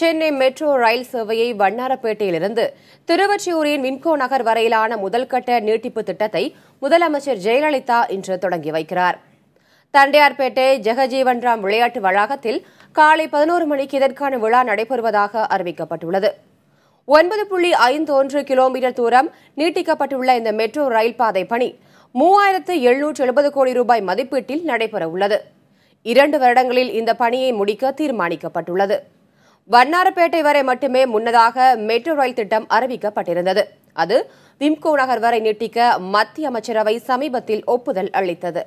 Chennai metro rail சேவையை வண்ணாரப்பேட்டையிலிருந்து திருவொற்றியூரின் விண்கோ நகர் வரையிலான முதல்கட்ட நீட்டிப்பு திட்டத்தை முதலமைச்சர் ஜெயலலிதா இன்று தொடங்கி வைக்கிறார் தண்டையார்பேட்டை ஜெகஜீவன்ராம் விளையாட்டு வளாகத்தில் காலை பதினோரு மணிக்கு இதற்கான விழா நடைபெறுவதாக அறிவிக்கப்பட்டுள்ளது ஒன்பது புள்ளி ஐந்து ஒன்று கிலோமீட்டர் தூரம் நீட்டிக்கப்பட்டுள்ள இந்த மெட்ரோ ரயில் பாதை பணி மூவாயிரத்து எழுநூற்று எழுபது கோடி ரூபாய் மதிப்பீட்டில் நடைபெறவுள்ளது இரண்டு வருடங்களில் இந்த பணியை முடிக்க தீர்மானிக்கப்பட்டுள்ளது வண்ணாரப்பேட்டை வரை மட்டுமே முன்னதாக மெட்ரோ ரயில் திட்டம் அறிவிக்கப்பட்டிருந்தது அது விம்கோ நகர் வரை நீட்டிக்க மத்திய அமைச்சரவை சமீபத்தில் ஒப்புதல் அளித்தது